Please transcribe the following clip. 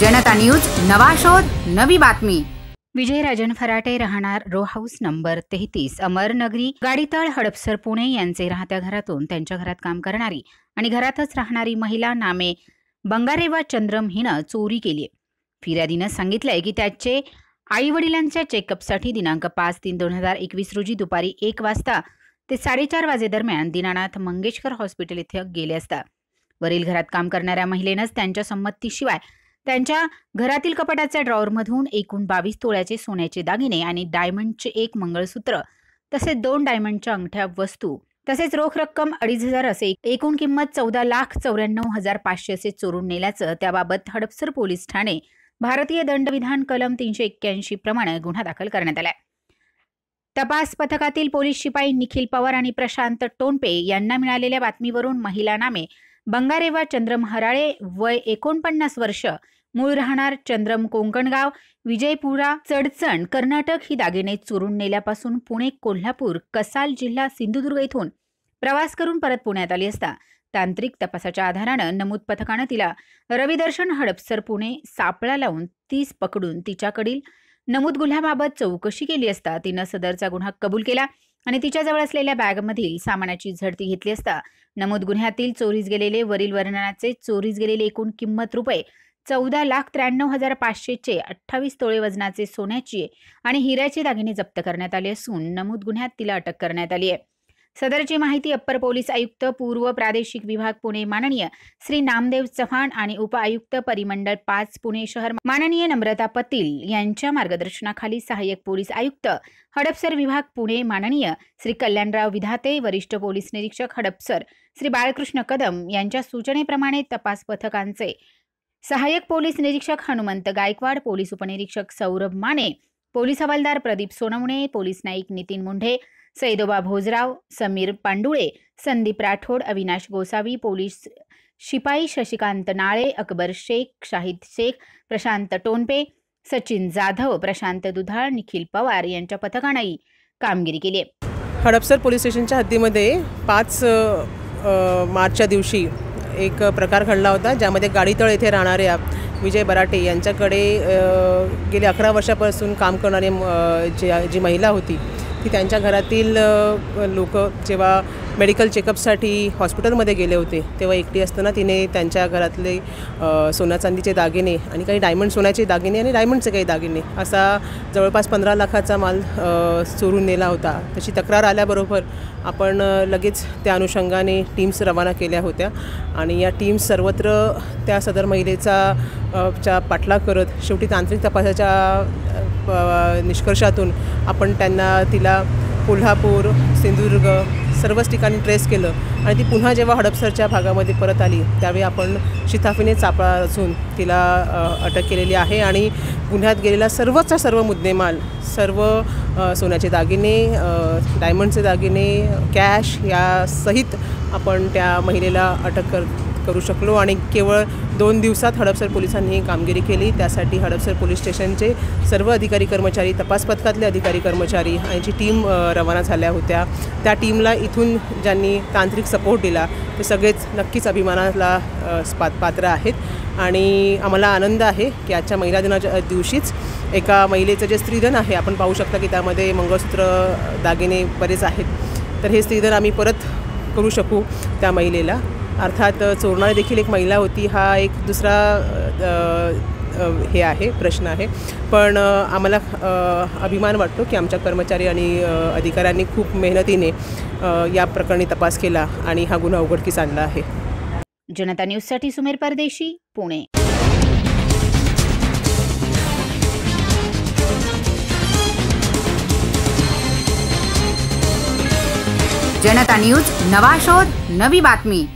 जनता news नवा शोध नवी बातमी विजय राजन फराटे राहणार रो हाऊस नंबर तेहतीस नगरी गाडीतळ हडपसर पुणे यांचे राहत्या घरातून त्यांच्या घरात काम करणारी आणि घरातच राहणारी महिला नामे बंगारेवा चंद्रम हिनं चोरी केली फिर्यादीनं सांगितलंय की त्याचे आई वडिलांच्या चेकअपसाठी दिनांक पाच तीन दोन हजार एकवीस रोजी दुपारी एक वाजता ते साडेचार दरम्यान दिनानाथ मंगेशकर हॉस्पिटल इथे गेले असता वरील घरात काम करणाऱ्या महिलेनंच त्यांच्या संमतीशिवाय त्यांच्या घरातील कपाटाच्या ड्रॉवरमधून एकूण बावीस तोळ्याचे सोन्याचे दागिने आणि डायमंडचे एक मंगळसूत्र तसेच दोन डायमंडच्या अंगठ्या वस्तू तसेच रोख रक्कम अडीच हजार असे एकूण किंमत चौदा लाख चौऱ्याण्णव हजार पाचशे असे चोरून नेल्याचं त्याबाबत हडपसर पोलीस ठाणे भारतीय दंडविधान कलम तीनशे एक्क्याऐंशी प्रमाणे गुन्हा दाखल करण्यात आलाय तपास पथकातील पोलीस शिपाई निखिल पवार आणि प्रशांत टोनपे यांना मिळालेल्या बातमीवरून महिला नामे बंगारेवा चंद्रम हराळे वय एकोणपन्नास वर्ष मूळ राहणार चंद्रम कोंकणगाव विजयपुरा चडचण कर्नाटक ही दागिने चोरून नेल्यापासून पुणे कोल्हापूर कसाल जिल्हा सिंधुदुर्ग इथून प्रवास करून परत पुण्यात आली असता तांत्रिक तपासाच्या आधारानं नमूद पथकानं तिला रविदर्शन हडपसर पुणे सापळा लावून तीस पकडून तिच्याकडील नमूद गुन्ह्याबाबत चौकशी केली असता तिनं सदरचा गुन्हा कबूल केला आणि तिच्याजवळ असलेल्या बॅगमधील सामानाची झडती घेतली असता नमूद गुन्ह्यातील चोरीस गेलेले वरील वर्णनाचे चोरीस गेलेले एकूण किंमत रुपये चौदा लाख त्र्याण्णव हजार पाचशेचे अठ्ठावीस तोळे वजनाचे सोन्याची आणि हिऱ्याचे दागिने जप्त करण्यात आले असून नमूद गुन्ह्यात तिला अटक करण्यात आली आहे सदरची माहिती अप्पर पोलीस आयुक्त पूर्व प्रादेशिक विभाग पुणे माननीय श्री नामदेव चव्हाण आणि उप आयुक्त परिमंडल पाच पुणे शहर माननीय नम्रता पतील यांच्या मार्गदर्शनाखाली सहाय्यक पोलीस आयुक्त हडपसर विभाग पुणे माननीय श्री कल्याणराव विधाते वरिष्ठ पोलीस निरीक्षक हडपसर श्री बाळकृष्ण कदम यांच्या सूचनेप्रमाणे तपास पथकांचे सहाय्यक पोलीस निरीक्षक हनुमंत गायकवाड पोलीस उपनिरीक्षक सौरभ माने पोलीस हवालदार प्रदीप सोनवणे पोलीस नाईक नितीन मुंढे सैदोबा भोजराव समीर पांडुळे संदीप राठोड अविनाश गोसावी पोलीस शिपाई शशिकांत नाळे अकबर शेख शाहिद शेख प्रशांत टोनपे सचिन जाधव प्रशांत दुधाळ निखिल पवार यांच्या पथकानंही कामगिरी केली आहे हडपसर पोलीस स्टेशनच्या हद्दीमध्ये पाच मार्चच्या दिवशी एक प्रकार घडला होता ज्यामध्ये गाडीतळ येथे राहणाऱ्या विजय बराटे यांच्याकडे गेले अकरा वर्षापासून काम करणारी जी जी महिला होती की त्यांच्या घरातील लोक जेव्हा मेडिकल चेकअपसाठी हॉस्पिटलमध्ये गेले होते तेव्हा एकटी असताना तिने त्यांच्या घरातले सोना चांदीचे दागिने आणि काही डायमंड सोन्याचे दागिने आणि डायमंडचे काही दागिने असा जवळपास पंधरा लाखाचा माल चोरून नेला होता तशी तक्रार आल्याबरोबर आपण लगेच त्या अनुषंगाने टीम्स रवाना केल्या होत्या आणि या टीम्स सर्वत्र त्या सदर महिलेचा च्या पाठलाग करत शेवटी तांत्रिक तपासाच्या निष्कर्षातून आपण त्यांना तिला कोल्हापूर सिंधुदुर्ग सर्वच ठिकाणी ट्रेस केलं आणि ती पुन्हा जेव्हा हडपसरच्या भागामध्ये परत आली त्यावेळी आपण शिताफीने चापळा असून तिला अटक केलेली आहे आणि गुन्ह्यात गेलेला सर्वचा सर्व मुद्देमाल सर्व सोन्याचे दागिने डायमंडचे दागिने कॅश यासहित आपण त्या महिलेला अटक कर करू शकलो आणि केवळ दोन दिवसात हडपसर पोलिसांनी ही कामगिरी केली त्यासाठी हडपसर पोलीस स्टेशनचे सर्व अधिकारी कर्मचारी तपास पथकातले अधिकारी कर्मचारी यांची टीम रवाना झाल्या होत्या त्या टीमला इथून ज्यांनी तांत्रिक सपोर्ट दिला ते सगळेच नक्कीच अभिमानाला पात्र आहेत आणि आम्हाला आनंद आहे की आजच्या महिला दिनाच्या दिवशीच एका महिलेचं जे स्त्रीधन आहे आपण पाहू शकता की त्यामध्ये मंगळसूत्र दागिने बरेच आहेत तर हे स्त्रीधन आम्ही परत करू शकू त्या महिलेला अर्थात चोरणारी देखील एक महिला होती हा एक दुसरा हे आहे प्रश्न आहे पण आम्हाला अभिमान वाटतो की आमच्या कर्मचारी आणि अधिकाऱ्यांनी खूप मेहनतीने या प्रकरणी तपास केला आणि हा गुन्हा उघडकीस आणला आहे जनता न्यूजसाठी सुमेर परदेशी पुणे जनता न्यूज नवा शोध नवी बातमी